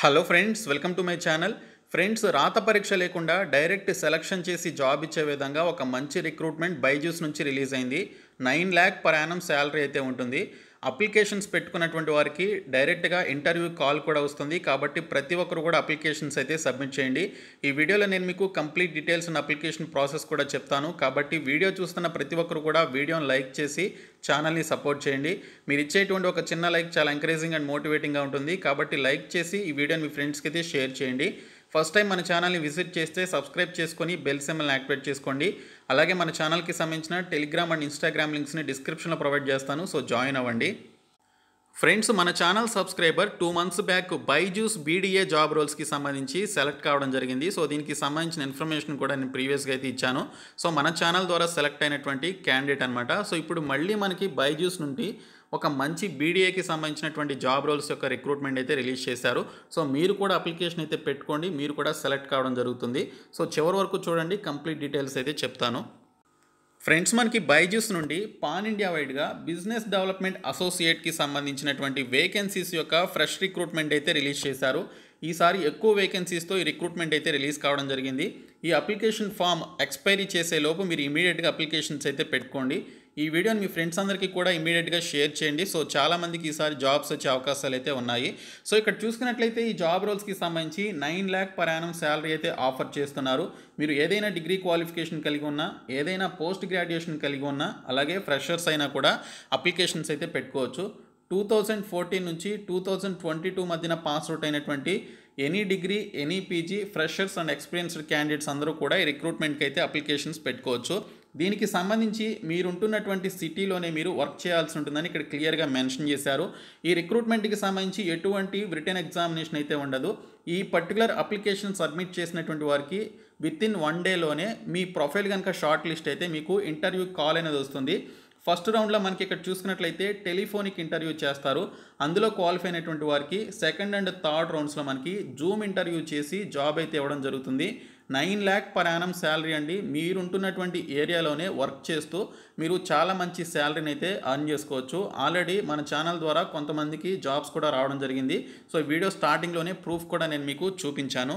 hello friends welcome to my channel friends రాత పరీక్ష లేకుండా డైరెక్ట్ సెలక్షన్ చేసి జాబ్ ఇచ్చే విధంగా ఒక మంచి రిక్రూట్మెంట్ బైజూస్ నుంచి రిలీజ్ అయింది nine lakh per annum salary అయితే ఉంటుంది అప్లికేషన్స్ పెట్టుకున్నటువంటి వారికి డైరెక్ట్గా ఇంటర్వ్యూ కాల్ కూడా వస్తుంది కాబట్టి ప్రతి ఒక్కరు కూడా అప్లికేషన్స్ అయితే సబ్మిట్ చేయండి ఈ వీడియోలో నేను మీకు కంప్లీట్ డీటెయిల్స్ ఉన్న అప్లికేషన్ ప్రాసెస్ కూడా చెప్తాను కాబట్టి వీడియో చూస్తున్న ప్రతి ఒక్కరు కూడా వీడియోని లైక్ చేసి ఛానల్ని సపోర్ట్ చేయండి మీరు ఇచ్చేటువంటి ఒక చిన్న లైక్ చాలా ఎంకరేజింగ్ అండ్ మోటివేటింగ్గా ఉంటుంది కాబట్టి లైక్ చేసి ఈ వీడియోని మీ ఫ్రెండ్స్కి అయితే షేర్ చేయండి ఫస్ట్ టైం మన ఛానల్ని విజిట్ చేస్తే సబ్స్క్రైబ్ చేసుకొని బెల్ సెమ్మల్ని యాక్టివేట్ చేసుకోండి అలాగే మన ఛానల్కి సంబంధించిన టెలిగ్రామ్ అండ్ ఇన్స్టాగ్రామ్ లింక్స్ని డిస్క్రిప్షన్లో ప్రొవైడ్ చేస్తాను సో జాయిన్ అవ్వండి ఫ్రెండ్స్ మన channel subscriber two months back Byju's BDA job రోల్స్కి సంబంధించి సెలెక్ట్ కావడం జరిగింది సో దీనికి సంబంధించిన ఇన్ఫర్మేషన్ కూడా నేను ప్రీవియస్గా అయితే ఇచ్చాను సో మన ఛానల్ ద్వారా సెలెక్ట్ అయినటువంటి క్యాండిడేట్ అనమాట సో ఇప్పుడు మళ్ళీ మనకి బైజూస్ నుండి ఒక మంచి బీడీఏకి సంబంధించినటువంటి జాబ్ రోల్స్ యొక్క రిక్రూట్మెంట్ అయితే రిలీజ్ చేశారు సో మీరు కూడా అప్లికేషన్ అయితే పెట్టుకోండి మీరు కూడా సెలెక్ట్ కావడం జరుగుతుంది సో చివరి వరకు చూడండి కంప్లీట్ డీటెయిల్స్ అయితే చెప్తాను ఫ్రెండ్స్ మనకి బైజూస్ నుండి పాన్ ఇండియా వైడ్గా బిజినెస్ డెవలప్మెంట్ అసోసియేట్కి సంబంధించినటువంటి వేకెన్సీస్ యొక్క ఫ్రెష్ రిక్రూట్మెంట్ అయితే రిలీజ్ చేశారు ఈసారి ఎక్కువ వేకెన్సీస్తో ఈ రిక్రూట్మెంట్ అయితే రిలీజ్ కావడం జరిగింది ఈ అప్లికేషన్ ఫామ్ ఎక్స్పైరీ చేసే లోపు మీరు ఇమీడియట్గా అప్లికేషన్స్ అయితే పెట్టుకోండి ఈ వీడియోని మీ ఫ్రెండ్స్ అందరికీ కూడా ఇమీడియట్గా షేర్ చేయండి సో చాలామందికి ఈసారి జాబ్స్ వచ్చే అవకాశాలు అయితే ఉన్నాయి సో ఇక్కడ చూసుకున్నట్లయితే ఈ జాబ్ రోల్స్కి సంబంధించి nine lakh per annum salary అయితే ఆఫర్ చేస్తున్నారు మీరు ఏదైనా డిగ్రీ క్వాలిఫికేషన్ కలిగి ఉన్నా ఏదైనా పోస్ట్ గ్రాడ్యుయేషన్ కలిగి ఉన్నా అలాగే ఫ్రెషర్స్ అయినా కూడా అప్లికేషన్స్ అయితే పెట్టుకోవచ్చు టూ థౌజండ్ ఫోర్టీన్ నుంచి టూ థౌజండ్ ట్వంటీ టూ మధ్యన పాస్ అవుట్ అయినటువంటి any degree any PG freshers and experienced candidates అందరూ కూడా ఈ రిక్రూట్మెంట్కి అయితే అప్లికేషన్స్ పెట్టుకోవచ్చు దీనికి సంబంధించి మీరుంటున్నటువంటి సిటీలోనే మీరు వర్క్ చేయాల్సి ఉంటుందని ఇక్కడ క్లియర్గా మెన్షన్ చేశారు ఈ రిక్రూట్మెంట్కి సంబంధించి ఎటువంటి రిటర్న్ ఎగ్జామినేషన్ అయితే ఉండదు ఈ పర్టికులర్ అప్లికేషన్ సబ్మిట్ చేసినటువంటి వారికి విత్ ఇన్ వన్ డేలోనే మీ ప్రొఫైల్ కనుక షార్ట్ లిస్ట్ అయితే మీకు ఇంటర్వ్యూ కాల్ అనేది వస్తుంది ఫస్ట్ రౌండ్లో మనకి ఇక్కడ చూసుకున్నట్లయితే టెలిఫోనిక్ ఇంటర్వ్యూ చేస్తారు అందులో క్వాలిఫై అయినటువంటి వారికి సెకండ్ అండ్ థర్డ్ రౌండ్స్లో మనకి జూమ్ ఇంటర్వ్యూ చేసి జాబ్ అయితే ఇవ్వడం జరుగుతుంది nine lakh per annum salary అండి మీరుంటున్నటువంటి ఏరియాలోనే వర్క్ చేస్తూ మీరు చాలా మంచి శాలరీని అయితే అర్న్ చేసుకోవచ్చు ఆల్రెడీ మన ఛానల్ ద్వారా కొంతమందికి జాబ్స్ కూడా రావడం జరిగింది సో వీడియో స్టార్టింగ్లోనే ప్రూఫ్ కూడా నేను మీకు చూపించాను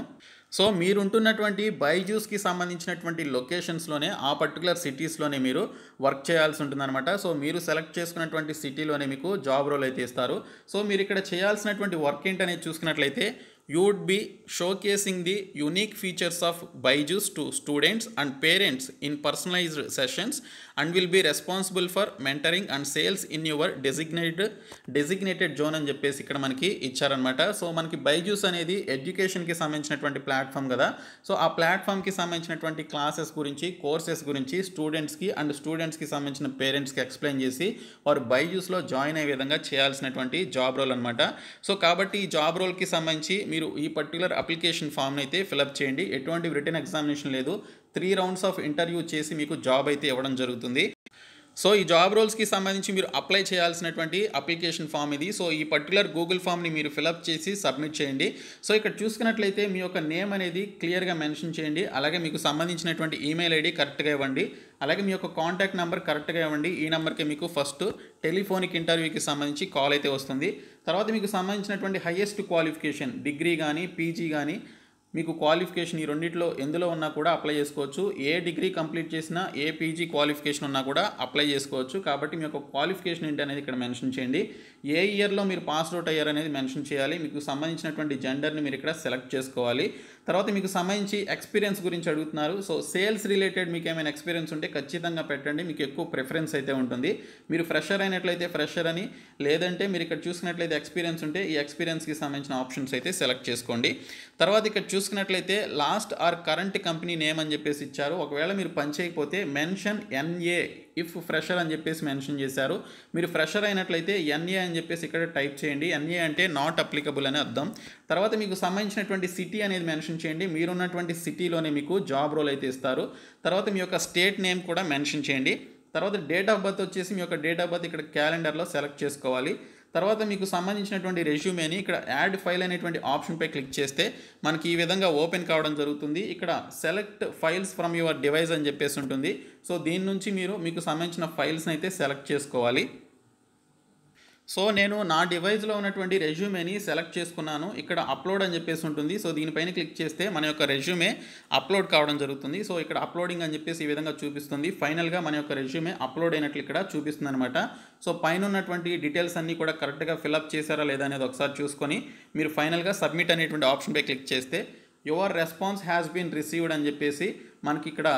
సో మీరుంటున్నటువంటి బైజూస్కి సంబంధించినటువంటి లొకేషన్స్లోనే ఆ పర్టికులర్ సిటీస్లోనే మీరు వర్క్ చేయాల్సి ఉంటుందన్నమాట సో మీరు సెలెక్ట్ చేసుకున్నటువంటి సిటీలోనే మీకు జాబ్ రోల్ అయితే ఇస్తారు సో మీరు ఇక్కడ చేయాల్సినటువంటి వర్క్ ఏంటనేది చూసుకున్నట్లయితే you be showcasing the the features of Byju's to students and parents in personalised sessions and will be responsible for mentoring and sales in your your designated zone అని చెప్పేసి ఇక్కడ మనకి ఇచ్చారనమాట సో మనకి బైజూస్ అనేది ఎడ్యుకేషన్కి సంబంధించినటువంటి ప్లాట్ఫామ్ కదా సో ఆ ప్లాట్ఫామ్కి సంబంధించినటువంటి క్లాసెస్ గురించి కోర్సెస్ గురించి స్టూడెంట్స్కి అండ్ స్టూడెంట్స్కి సంబంధించిన పేరెంట్స్కి ఎక్స్ప్లెయిన్ చేసి వారు బైజూస్లో జాయిన్ అయ్యే విధంగా చేయాల్సినటువంటి జాబ్ రోల్ అనమాట సో కాబట్టి ఈ జాబ్ రోల్కి సంబంధించి మీరు ఈ పర్టికులర్ అప్లికేషన్ ఫామ్ని అయితే ఫిలప్ చేయండి ఎటువంటి రిటర్న్ ఎగ్జామినేషన్ లేదు త్రీ రౌండ్స్ ఆఫ్ ఇంటర్వ్యూ చేసి మీకు జాబ్ అయితే ఇవ్వడం జరుగుతుంది సో ఈ జాబ్ రోల్స్కి సంబంధించి మీరు అప్లై చేయాల్సినటువంటి అప్లికేషన్ ఫామ్ ఇది సో ఈ పర్టికులర్ గూగుల్ ఫామ్ని మీరు ఫిలప్ చేసి సబ్మిట్ చేయండి సో ఇక్కడ చూసుకున్నట్లయితే మీ యొక్క నేమ్ అనేది క్లియర్గా మెన్షన్ చేయండి అలాగే మీకు సంబంధించినటువంటి ఈమెయిల్ ఐడి కరెక్ట్గా ఇవ్వండి అలాగే మీ యొక్క కాంటాక్ట్ నెంబర్ కరెక్ట్గా ఇవ్వండి ఈ నెంబర్కి మీకు ఫస్ట్ టెలిఫోనిక్ ఇంటర్వ్యూకి సంబంధించి కాల్ అయితే వస్తుంది తర్వాత మీకు సంబంధించినటువంటి హయ్యెస్ట్ క్వాలిఫికేషన్ డిగ్రీ కానీ పీజీ కానీ మీకు క్వాలిఫికేషన్ ఈ రెండింటిలో ఎందులో ఉన్నా కూడా అప్లై చేసుకోవచ్చు ఏ డిగ్రీ కంప్లీట్ చేసినా ఏ పీజీ క్వాలిఫికేషన్ ఉన్నా కూడా అప్లై చేసుకోవచ్చు కాబట్టి మీ యొక్క క్వాలిఫికేషన్ ఏంటి అనేది ఇక్కడ మెన్షన్ చేయండి ఏ ఇయర్లో మీరు పాస్ అవుట్ అయ్యారనేది మెన్షన్ చేయాలి మీకు సంబంధించినటువంటి జెండర్ని మీరు ఇక్కడ సెలెక్ట్ చేసుకోవాలి తర్వాత మీకు సంబంధించి ఎక్స్పీరియన్స్ గురించి అడుగుతున్నారు సో సేల్స్ రిలేటెడ్ మీకు ఏమైనా ఎక్స్పీరియన్స్ ఉంటే ఖచ్చితంగా పెట్టండి మీకు ఎక్కువ ప్రిఫరెన్స్ అయితే ఉంటుంది మీరు ఫ్రెషర్ అయినట్లయితే ఫ్రెషర్ అని లేదంటే మీరు ఇక్కడ చూసుకున్నట్లయితే ఎక్స్పీరియన్స్ ఉంటే ఈ ఎక్స్పీరియన్స్కి సంబంధించిన ఆప్షన్స్ అయితే సెలెక్ట్ చేసుకోండి తర్వాత ఇక్కడ చూసుకున్నట్లయితే last or current company name అని చెప్పేసి ఇచ్చారు ఒకవేళ మీరు పని చేయకపోతే మెన్షన్ ఎన్ఏ ఇఫ్ ఫ్రెషర్ అని చెప్పేసి మెన్షన్ చేశారు మీరు ఫ్రెషర్ అయినట్లయితే ఎన్ఏ అని చెప్పేసి ఇక్కడ టైప్ చేయండి ఎన్ఏ అంటే నాట్ అప్లికబుల్ అని అర్థం తర్వాత మీకు సంబంధించినటువంటి సిటీ అనేది మెన్షన్ మెన్షన్ చేయండి మీరున్నటువంటి సిటీలోనే మీకు జాబ్ రోల్ అయితే ఇస్తారు తర్వాత మీ యొక్క స్టేట్ నేమ్ కూడా మెన్షన్ చేయండి తర్వాత డేట్ ఆఫ్ బర్త్ వచ్చేసి మీ యొక్క డేట్ ఆఫ్ బర్త్ ఇక్కడ క్యాలెండర్లో సెలెక్ట్ చేసుకోవాలి తర్వాత మీకు సంబంధించినటువంటి రెజ్యూమేని ఇక్కడ యాడ్ ఫైల్ అనేటువంటి ఆప్షన్పై క్లిక్ చేస్తే మనకి ఈ విధంగా ఓపెన్ కావడం జరుగుతుంది ఇక్కడ select files from your device అని చెప్పేసి ఉంటుంది సో దీని నుంచి మీరు మీకు సంబంధించిన ఫైల్స్ని అయితే సెలెక్ట్ చేసుకోవాలి సో నేను నా డివైస్లో ఉన్నటువంటి రెజ్యూమేని సెలెక్ట్ చేసుకున్నాను ఇక్కడ అప్లోడ్ అని చెప్పేసి ఉంటుంది సో దీనిపైన క్లిక్ చేస్తే మన యొక్క రెజ్యూమే అప్లోడ్ కావడం జరుగుతుంది సో ఇక్కడ అప్లోడింగ్ అని చెప్పేసి ఈ విధంగా చూపిస్తుంది ఫైనల్గా మన యొక్క రెజ్యూమే అప్లోడ్ అయినట్లు ఇక్కడ చూపిస్తుంది అనమాట సో పైన ఉన్నటువంటి డీటెయిల్స్ అన్నీ కూడా కరెక్ట్గా ఫిల్అప్ చేశారా లేదా అనేది ఒకసారి చూసుకొని మీరు ఫైనల్గా సబ్మిట్ అనేటువంటి ఆప్షన్పై క్లిక్ చేస్తే your response has been received అని చెప్పేసి మనకి ఇక్కడ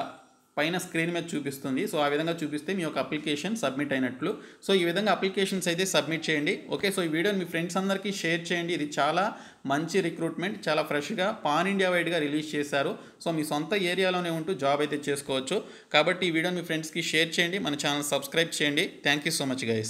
పైన స్క్రీన్ మీద చూపిస్తుంది సో ఆ విధంగా చూపిస్తే మీ యొక్క అప్లికేషన్ సబ్మిట్ అయినట్లు సో ఈ విధంగా అప్లికేషన్స్ అయితే సబ్మిట్ చేయండి ఓకే సో ఈ వీడియోని మీ ఫ్రెండ్స్ అందరికీ షేర్ చేయండి ఇది చాలా మంచి రిక్రూట్మెంట్ చాలా ఫ్రెష్గా పాన్ ఇండియా వైడ్గా రిలీజ్ చేశారు సో మీ సొంత ఏరియాలోనే ఉంటూ జాబ్ అయితే చేసుకోవచ్చు కాబట్టి ఈ వీడియోని మీ ఫ్రెండ్స్కి షేర్ చేయండి మన ఛానల్ సబ్స్క్రైబ్ చేయండి thank you so much guys